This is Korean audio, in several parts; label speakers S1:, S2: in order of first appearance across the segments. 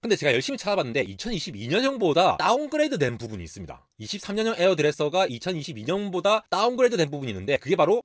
S1: 근데 제가 열심히 찾아봤는데 2022년형보다 다운그레이드 된 부분이 있습니다. 23년형 에어드레서가 2022년보다 다운그레이드 된 부분이 있는데 그게 바로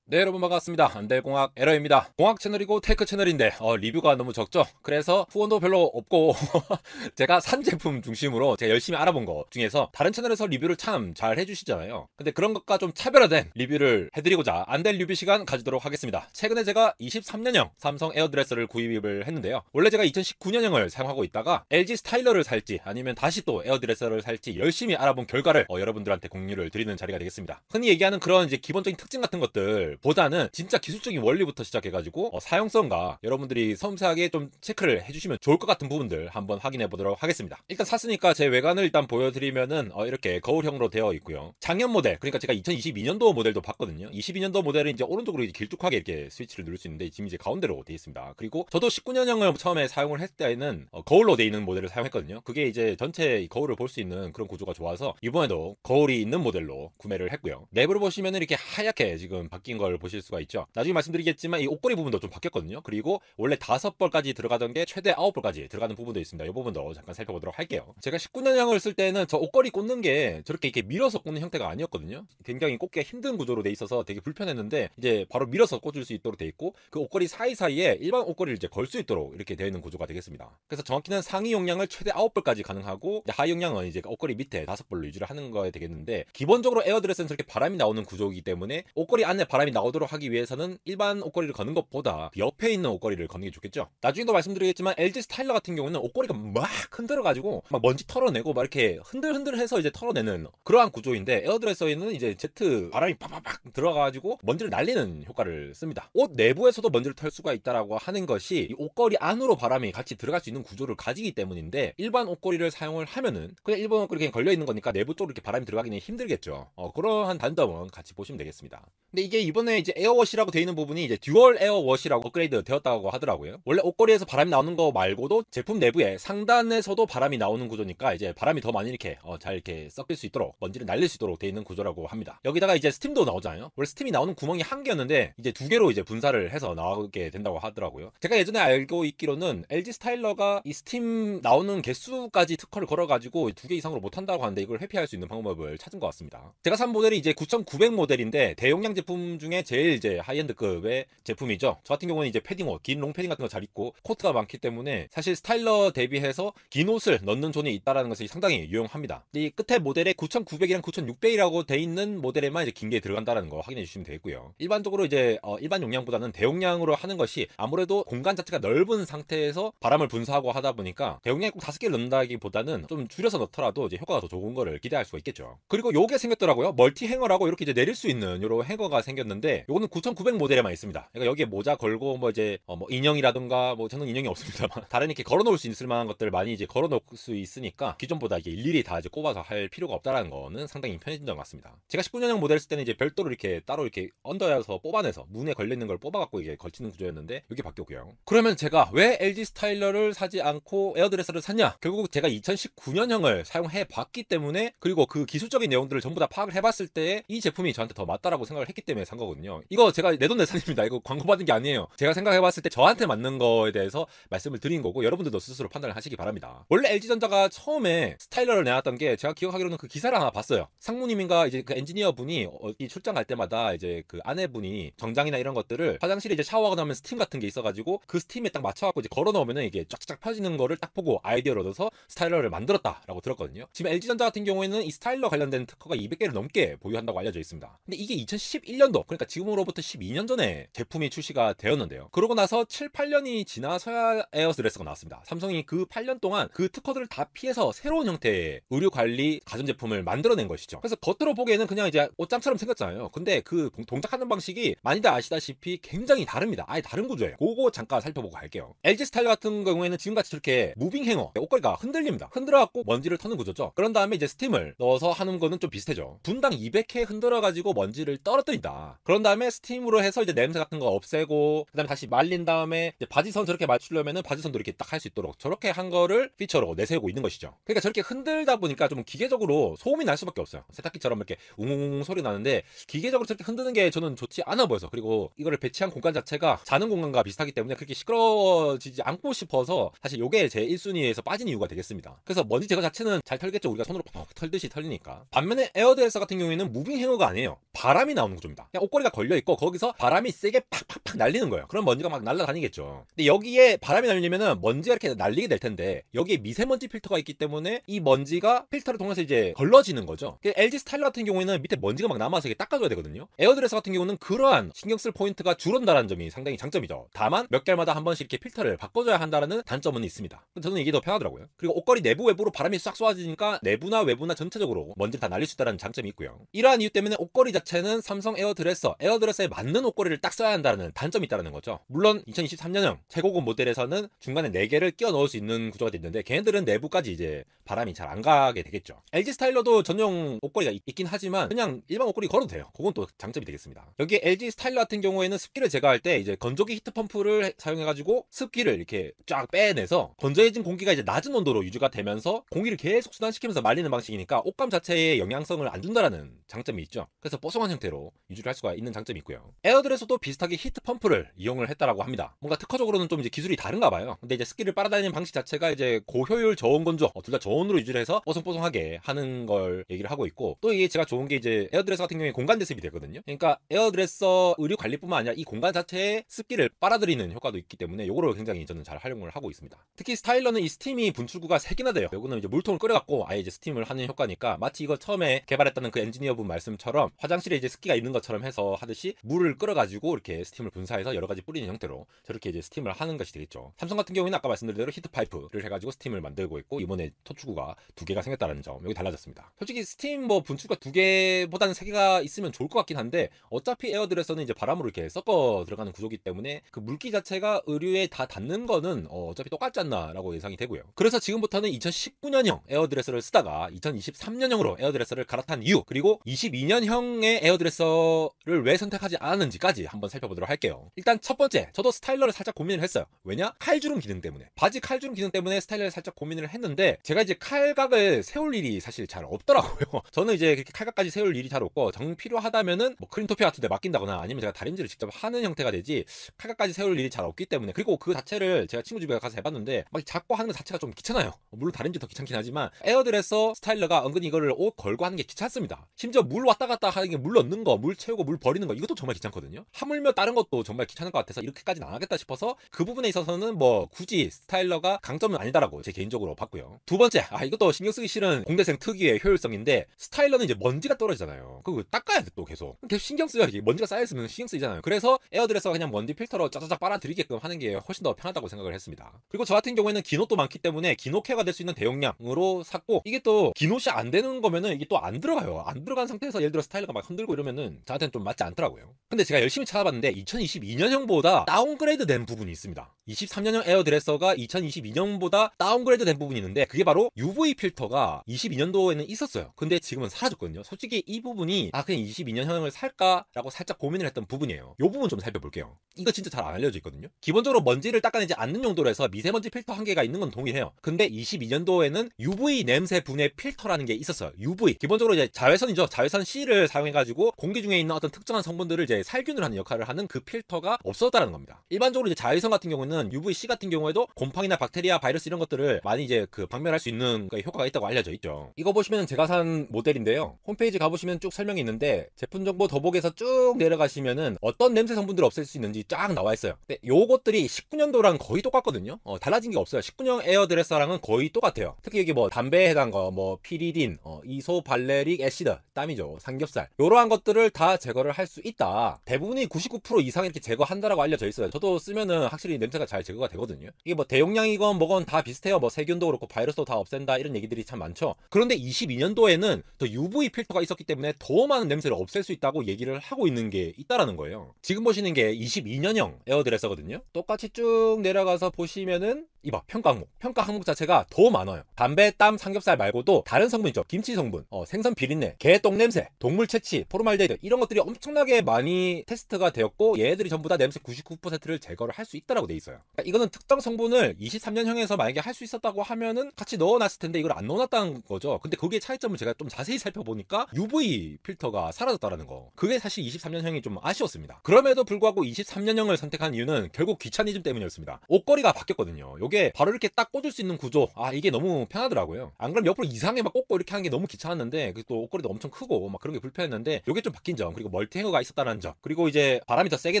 S1: 네 여러분 반갑습니다 안될공학 에러입니다 공학 채널이고 테크 채널인데 어, 리뷰가 너무 적죠 그래서 후원도 별로 없고 제가 산 제품 중심으로 제가 열심히 알아본 것 중에서 다른 채널에서 리뷰를 참 잘 해주시잖아요 근데 그런 것과 좀 차별화된 리뷰를 해드리고자 안될 리뷰 시간 가지도록 하겠습니다 최근에 제가 23년형 삼성 에어드레서를 구입을 했는데요 원래 제가 2019년형을 사용하고 있다가 LG 스타일러를 살지 아니면 다시 또 에어드레서를 살지 열심히 알아본 결과를 어, 여러분들한테 공유를 드리는 자리가 되겠습니다 흔히 얘기하는 그런 이제 기본적인 특징 같은 것들 보다는 진짜 기술적인 원리부터 시작해가지고 어, 사용성과 여러분들이 섬세하게 좀 체크를 해주시면 좋을 것 같은 부분들 한번 확인해 보도록 하겠습니다. 일단 샀으니까 제 외관을 일단 보여드리면은 어, 이렇게 거울형으로 되어 있고요. 작년 모델 그러니까 제가 2022년도 모델도 봤거든요. 22년도 모델은 이제 오른쪽으로 이제 길쭉하게 이렇게 스위치를 누를 수 있는데 지금 이제 가운데로 되어 있습니다. 그리고 저도 19년형을 처음에 사용을 했을 때는 어, 거울로 되어 있는 모델을 사용했거든요. 그게 이제 전체 거울을 볼 수 있는 그런 구조가 좋아서 이번에도 거울이 있는 모델로 구매를 했고요. 내부를 보시면 이렇게 하얗게 지금 바뀐 거걸 보실 수가 있죠. 나중에 말씀드리겠지만 이 옷걸이 부분도 좀 바뀌었거든요. 그리고 원래 다섯 벌까지 들어가던 게 최대 아홉 벌까지 들어가는 부분도 있습니다. 이 부분도 잠깐 살펴보도록 할게요. 제가 19년형을 쓸 때는 저 옷걸이 꽂는 게 저렇게 이렇게 밀어서 꽂는 형태가 아니었거든요. 굉장히 꽂기가 힘든 구조로 돼 있어서 되게 불편했는데 이제 바로 밀어서 꽂을 수 있도록 돼 있고 그 옷걸이 사이사이에 일반 옷걸이를 이제 걸 수 있도록 이렇게 되어 있는 구조가 되겠습니다. 그래서 정확히는 상위 용량을 최대 아홉 벌까지 가능하고 하위 용량은 이제 그 옷걸이 밑에 다섯 벌로 유지를 하는 거에 되겠는데 기본적으로 에어드레스는 저렇게 바람이 나오는 구조이기 때문에 옷걸이 안에 바람이 나오도록 하기 위해서는 일반 옷걸이를 거는 것보다 옆에 있는 옷걸이를 거는 게 좋겠죠. 나중에도 말씀드리겠지만 LG 스타일러 같은 경우는 옷걸이가 막 흔들어가지고 막 먼지 털어내고 막 이렇게 흔들흔들해서 이제 털어내는 그러한 구조인데 에어드레서에는 이제 제트 바람이 팍팍팍 들어가가지고 먼지를 날리는 효과를 씁니다. 옷 내부에서도 먼지를 털 수가 있다라고 하는 것이 옷걸이 안으로 바람이 같이 들어갈 수 있는 구조를 가지기 때문인데 일반 옷걸이를 사용을 하면은 그냥 일반 옷걸이 그냥 걸려 있는 거니까 내부 쪽으로 이렇게 바람이 들어가기는 힘들겠죠. 어, 그러한 단점은 같이 보시면 되겠습니다. 근데 이게 이번 이번에 이제 에어워시라고 되어 있는 부분이 이제 듀얼 에어워시라고 업그레이드 되었다고 하더라고요. 원래 옷걸이에서 바람이 나오는 거 말고도 제품 내부에 상단에서도 바람이 나오는 구조니까 이제 바람이 더 많이 이렇게 어, 잘 이렇게 섞일 수 있도록 먼지를 날릴 수 있도록 되어 있는 구조라고 합니다. 여기다가 이제 스팀도 나오잖아요. 원래 스팀이 나오는 구멍이 한 개였는데 이제 두 개로 이제 분사를 해서 나오게 된다고 하더라고요. 제가 예전에 알고 있기로는 LG 스타일러가 이 스팀 나오는 개수까지 특허를 걸어가지고 두 개 이상으로 못한다고 하는데 이걸 회피할 수 있는 방법을 찾은 것 같습니다. 제가 산 모델이 이제 9,900 모델인데 대용량 제품 중에 중에 제일 이제 하이엔드급의 제품이죠. 저 같은 경우는 이제 패딩옷, 긴 롱패딩 같은 거 잘 입고 코트가 많기 때문에 사실 스타일러 대비해서 긴 옷을 넣는 존이 있다라는 것이 상당히 유용합니다. 이 끝에 모델에 9,900이랑 9,600이라고 돼 있는 모델에만 이제 긴 게 들어간다는 거 확인해 주시면 되겠고요. 일반적으로 이제 어, 일반 용량보다는 대용량으로 하는 것이 아무래도 공간 자체가 넓은 상태에서 바람을 분사하고 하다 보니까 대용량에 꼭 다섯 개를 넣는다기보다는 좀 줄여서 넣더라도 이제 효과가 더 좋은 거를 기대할 수가 있겠죠. 그리고 요게 생겼더라고요. 멀티 행어라고 이렇게 이제 내릴 수 있는 요런 행어가 생겼는데 있는데 요거는 9,900 모델에만 있습니다. 그러니까 여기에 모자 걸고 뭐 이제 어뭐 인형이라든가 뭐 저는 인형이 없습니다만 다른 이렇게 걸어놓을 수 있을 만한 것들 을 많이 이제 걸어놓을 수 있으니까 기존보다 이게 일일이 다 이제 꼽아서 할 필요가 없다라는 거는 상당히 편해진 점 같습니다. 제가 19년형 모델 쓸 때는 이제 별도로 이렇게 따로 이렇게 언더에서 뽑아내서 문에 걸리는 걸 뽑아갖고 이게 걸치는 구조였는데 이게 바뀌었고요. 그러면 제가 왜 LG 스타일러를 사지 않고 에어드레서를 샀냐? 결국 제가 2019년형을 사용해 봤기 때문에 그리고 그 기술적인 내용들을 전부 다 파악을 해봤을 때 이 제품이 저한테 더 맞다라고 생각을 했기 때문에 산 거거든요. 거거든요. 이거 제가 내돈내산입니다. 이거 광고 받은 게 아니에요. 제가 생각해봤을 때 저한테 맞는 거에 대해서 말씀을 드린 거고 여러분들도 스스로 판단을 하시기 바랍니다. 원래 LG전자가 처음에 스타일러를 내놨던 게 제가 기억하기로는 그 기사를 하나 봤어요. 상무님인가 이제 그 엔지니어 분이 어디 출장 갈 때마다 이제 그 아내분이 정장이나 이런 것들을 화장실에 이제 샤워하고 나면 스팀 같은 게 있어가지고 그 스팀에 딱 맞춰갖고 이제 걸어 넣으면 이게 쫙쫙 펴지는 거를 딱 보고 아이디어를 얻어서 스타일러를 만들었다라고 들었거든요. 지금 LG전자 같은 경우에는 이 스타일러 관련된 특허가 200개를 넘게 보유한다고 알려져 있습니다. 근데 이게 2011년도 그러니까 그러니까 지금으로부터 12년 전에 제품이 출시가 되었는데요. 그러고 나서 7, 8년이 지나서야 에어드레스가 나왔습니다. 삼성이 그 8년 동안 그 특허들을 다 피해서 새로운 형태의 의류 관리 가전 제품을 만들어낸 것이죠. 그래서 겉으로 보기에는 그냥 이제 옷장처럼 생겼잖아요. 근데 그 동작하는 방식이 많이들 아시다시피 굉장히 다릅니다. 아예 다른 구조예요. 그거 잠깐 살펴보고 갈게요. LG 스타일 같은 경우에는 지금같이 이렇게 무빙 행어 옷걸이가 흔들립니다. 흔들어갖고 먼지를 터는 구조죠. 그런 다음에 이제 스팀을 넣어서 하는 거는 좀 비슷해죠. 분당 200회 흔들어가지고 먼지를 떨어뜨린다. 그런 다음에 스팀으로 해서 이제 냄새 같은 거 없애고 그다음에 다시 말린 다음에 바지선 저렇게 맞추려면은 바지선도 이렇게 딱 할 수 있도록 저렇게 한 거를 피처로 내세우고 있는 것이죠. 그러니까 저렇게 흔들다 보니까 좀 기계적으로 소음이 날 수밖에 없어요. 세탁기처럼 이렇게 웅웅 웅 소리 나는데 기계적으로 저렇게 흔드는 게 저는 좋지 않아 보여서 그리고 이거를 배치한 공간 자체가 자는 공간과 비슷하기 때문에 그렇게 시끄러워지지 않고 싶어서 사실 이게 제 1순위에서 빠진 이유가 되겠습니다. 그래서 먼지 제거 자체는 잘 털겠죠. 우리가 손으로 팍 털듯이 털리니까. 반면에 에어드레서 같은 경우에는 무빙 행어가 아니에요. 바람이 나오는 구조입니다. 그냥 꼬리가 걸려 있고 거기서 바람이 세게 팍팍팍 날리는 거예요. 그럼 먼지가 막 날아다니겠죠. 근데 여기에 바람이 날리면은 먼지가 이렇게 날리게 될 텐데 여기에 미세먼지 필터가 있기 때문에 이 먼지가 필터를 통해서 이제 걸러지는 거죠. 그 LG 스타일 같은 경우에는 밑에 먼지가 막 남아서 이게 닦아줘야 되거든요. 에어드레스 같은 경우는 그러한 신경 쓸 포인트가 줄어든다는 점이 상당히 장점이죠. 다만 몇 개월마다 한 번씩 이렇게 필터를 바꿔줘야 한다는 단점은 있습니다. 저는 이게 더 편하더라고요. 그리고 옷걸이 내부 외부로 바람이 싹 쏘아지니까 내부나 외부나 전체적으로 먼지를 다 날릴 수 있다는 장점이 있고요. 이러한 이유 때문에 옷걸이 자체는 삼성 에어드레스 에어드레서, 에어드레서에 맞는 옷걸이를 딱 써야 한다는 단점이 있다는 거죠. 물론 2023년형 최고급 모델에서는 중간에 4개를 끼워 넣을 수 있는 구조가 됐는데 걔네들은 내부까지 이제 바람이 잘 안 가게 되겠죠. LG 스타일러도 전용 옷걸이가 있긴 하지만 그냥 일반 옷걸이 걸어도 돼요. 그건 또 장점이 되겠습니다. 여기 LG 스타일러 같은 경우에는 습기를 제거할 때 이제 건조기 히트 펌프를 사용해가지고 습기를 이렇게 쫙 빼내서 건조해진 공기가 이제 낮은 온도로 유지가 되면서 공기를 계속 순환시키면서 말리는 방식이니까 옷감 자체에 영향성을 안 준다라는 장점이 있죠. 그래서 뽀송한 형태로 유지를 할 수가 있는 장점이 있고요. 에어들에서도 비슷하게 히트 펌프를 이용을 했다라고 합니다. 뭔가 특허적으로는 좀 이제 기술이 다른가 봐요. 근데 이제 스키를 빨아다니는 방식 자체가 이제 고효율 저온 건조 어, 둘다 저온으로 유지를 해서 뽀송뽀송하게 하는 걸 얘기를 하고 있고 또 이게 제가 좋은 게 이제 에어드레서 같은 경우에 공간 대습이 되거든요. 그러니까 에어드레서 의류 관리뿐만 아니라 이 공간 자체에 습기를 빨아들이는 효과도 있기 때문에 이거를 굉장히 저는 잘 활용을 하고 있습니다. 특히 스타일러는 이 스팀이 분출구가 세개나 돼요. 여거는 이제 물통을 끓여갖고 아예 이제 스팀을 하는 효과니까 마치 이거 처음에 개발했다는 그 엔지니어분 말씀처럼 화장실에 이제 습기가 있는 것처럼 해서 하듯이 물을 끌어가지고 이렇게 스팀을 분사해서 여러 가지 뿌리는 형태로 저렇게 이제 스팀을 하는 것이 되겠죠. 삼성 같은 경우에는 아까 말씀드린 대로 히트 파이프를 해가지고 스팀을 만들고 있고 이번에 토추구가 두 개가 생겼다는 점 여기 달라졌습니다. 솔직히 스팀 뭐 분출구가 두 개보다는 세 개가 있으면 좋을 것 같긴 한데 어차피 에어드레서는 이제 바람으로 이렇게 섞어 들어가는 구조기 때문에 그 물기 자체가 의류에 다 닿는 거는 어, 어차피 똑같지 않나라고 예상이 되고요. 그래서 지금부터는 2019년형 에어드레서를 쓰다가 2023년형으로 에어드레서를 갈아탄 이유 그리고 22년형의 에어드레서를 스타일러를 왜 선택하지 않았는지까지 한번 살펴보도록 할게요. 일단 첫 번째, 저도 스타일러를 살짝 고민을 했어요. 왜냐? 칼주름 기능 때문에. 바지 칼주름 기능 때문에 스타일러를 살짝 고민을 했는데 제가 이제 칼각을 세울 일이 사실 잘 없더라고요. 저는 이제 그렇게 칼각까지 세울 일이 잘 없고 정 필요하다면은 뭐 크림토피 같은 데 맡긴다거나 아니면 제가 다림질을 직접 하는 형태가 되지 칼각까지 세울 일이 잘 없기 때문에 그리고 그 자체를 제가 친구 집에 가서 해봤는데 막 잡고 하는 것 자체가 좀 귀찮아요. 물론 다림질 더 귀찮긴 하지만 에어드레서 스타일러가 은근 히 이거를 옷 걸고 하는 게 귀찮습니다. 심지어 물 왔다 갔다 하는 게 물 넣는 거, 물 채우고 물 버리는 거 이것도 정말 귀찮거든요. 하물며 다른 것도 정말 귀찮은 것 같아서 이렇게까지는 안 하겠다 싶어서 그 부분에 있어서는 뭐 굳이 스타일러가 강점은 아니다라고 제 개인적으로 봤고요. 두 번째, 아 이것도 신경 쓰기 싫은 공대생 특유의 효율성인데 스타일러는 이제 먼지가 떨어지잖아요. 그거 닦아야 돼또 계속. 계속 신경 쓰여 이게 먼지가 쌓여 있으면 신경 쓰이잖아요. 그래서 에어드레서 그냥 먼지 필터로 짜자작 빨아들이게끔 하는 게 훨씬 더 편하다고 생각을 했습니다. 그리고 저 같은 경우에는 기노도 많기 때문에 기노케가 될 수 있는 대용량으로 샀고 이게 또 기노시 안 되는 거면은 이게 또 안 들어가요. 안 들어간 상태에서 예를 들어 스타일러가 막 흔들고 이러면은 저한테는 좀 맞지 않더라고요. 근데 제가 열심히 찾아봤는데 2022년형보다 다운그레이드 된 부분이 있습니다. 23년형 에어드레서가 2022년보다 다운그레이드 된 부분이 있는데 그게 바로 UV 필터가 22년도에는 있었어요. 근데 지금은 사라졌거든요. 솔직히 이 부분이 아 그냥 22년형을 살까라고 살짝 고민을 했던 부분이에요. 이 부분 좀 살펴볼게요. 이거 진짜 잘 안 알려져 있거든요. 기본적으로 먼지를 닦아내지 않는 용도로 해서 미세먼지 필터 한 개가 있는 건 동일해요. 근데 22년도에는 UV 냄새 분해 필터라는 게 있었어요. UV 기본적으로 이제 자외선이죠. 자외선 C를 사용해가지고 공기 중에 있는 어떤 특정한 성분들을 이제 살균을 하는 역할을 하는 그 필터가 없었다는 겁니다. 일반적으로 이제 자외선 같은 경우는 UVC 같은 경우에도 곰팡이나 박테리아, 바이러스 이런 것들을 많이 이제 그 박멸할 수 있는 그러니까 효과가 있다고 알려져 있죠. 이거 보시면 제가 산 모델인데요. 홈페이지 가보시면 쭉 설명이 있는데 제품 정보 더보기에서 쭉 내려가시면은 어떤 냄새 성분들을 없앨 수 있는지 쫙 나와 있어요. 근데 요것들이 19년도랑 거의 똑같거든요. 어, 달라진 게 없어요. 19년 에어드레서랑은 거의 똑같아요. 특히 여기 뭐 담배에 해당 거, 뭐 피리딘, 어, 이소발레릭 애시드, 땀이죠, 삼겹살 요러한 것들을 다 제거를 제거를 할수 있다. 대부분이 99% 이상 이렇게 제거한다라고 알려져 있어요. 저도 쓰면은 확실히 냄새가 잘 제거가 되거든요. 이게 뭐 대용량이건 뭐건 다 비슷해요. 뭐 세균도 그렇고 바이러스도 다 없앤다 이런 얘기들이 참 많죠. 그런데 22년도에는 더 UV 필터가 있었기 때문에 더 많은 냄새를 없앨 수 있다고 얘기를 하고 있는 게 있다라는 거예요. 지금 보시는 게 22년형 에어드레서거든요. 똑같이 쭉 내려가서 보시면은 이봐 평가 항목 평가 항목 자체가 더 많아요 담배 땀 삼겹살 말고도 다른 성분 있죠 김치 성분 어, 생선 비린내 개 똥냄새 동물 채취 포르말데이드 이런 것들이 엄청 엄청나게 많이 테스트가 되었고 얘들이 전부 다 냄새 99%를 제거를 할 수 있다라고 돼 있어요. 그러니까 이거는 특정 성분을 23년형에서 만약에 할 수 있었다고 하면은 같이 넣어놨을 텐데 이걸 안 넣어놨다는 거죠. 근데 그게 차이점을 제가 좀 자세히 살펴보니까 UV 필터가 사라졌다라는 거. 그게 사실 23년형이 좀 아쉬웠습니다. 그럼에도 불구하고 23년형을 선택한 이유는 결국 귀차니즘 때문이었습니다. 옷걸이가 바뀌었거든요. 이게 바로 이렇게 딱 꽂을 수 있는 구조. 아 이게 너무 편하더라고요. 안 그럼 옆으로 이상해막 꽂고 이렇게 하는 게 너무 귀찮았는데 그또 옷걸이도 엄청 크고 막 그런 게 불편했는데 이게 좀 바뀐 점 그리고 멀 멀티헤어가 있었다는 점 그리고 이제 바람이 더 세게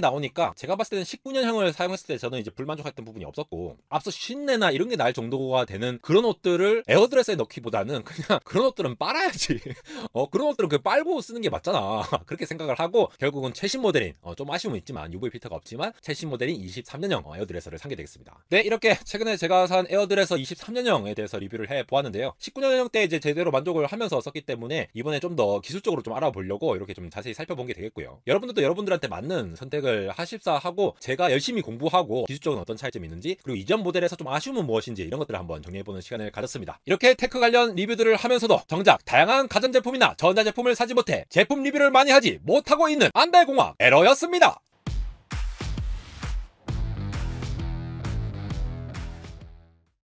S1: 나오니까 제가 봤을 때는 19년형을 사용했을 때 저는 이제 불만족했던 부분이 없었고 앞서 신내나 이런 게 날 정도가 되는 그런 옷들을 에어드레스에 넣기보다는 그냥 그런 옷들은 빨아야지 어 그런 옷들은 그 빨고 쓰는 게 맞잖아 그렇게 생각을 하고 결국은 최신 모델인 어, 좀 아쉬움은 있지만 UV 필터가 없지만 최신 모델인 23년형 어, 에어드레서를 산게 되겠습니다 네 이렇게 최근에 제가 산 에어드레서 23년형에 대해서 리뷰를 해보았는데요 19년형 때 이제 제대로 만족을 하면서 썼기 때문에 이번에 좀 더 기술적으로 좀 알아보려고 이렇게 좀 자세히 살펴본 게 되겠고요. 여러분들도 여러분들한테 맞는 선택을 하십사 하고 제가 열심히 공부하고 기술적인 어떤 차이점이 있는지 그리고 이전 모델에서 좀 아쉬움은 무엇인지 이런 것들을 한번 정리해보는 시간을 가졌습니다. 이렇게 테크 관련 리뷰들을 하면서도 정작 다양한 가전제품이나 전자제품을 사지 못해 제품 리뷰를 많이 하지 못하고 있는 안달공학 에러였습니다.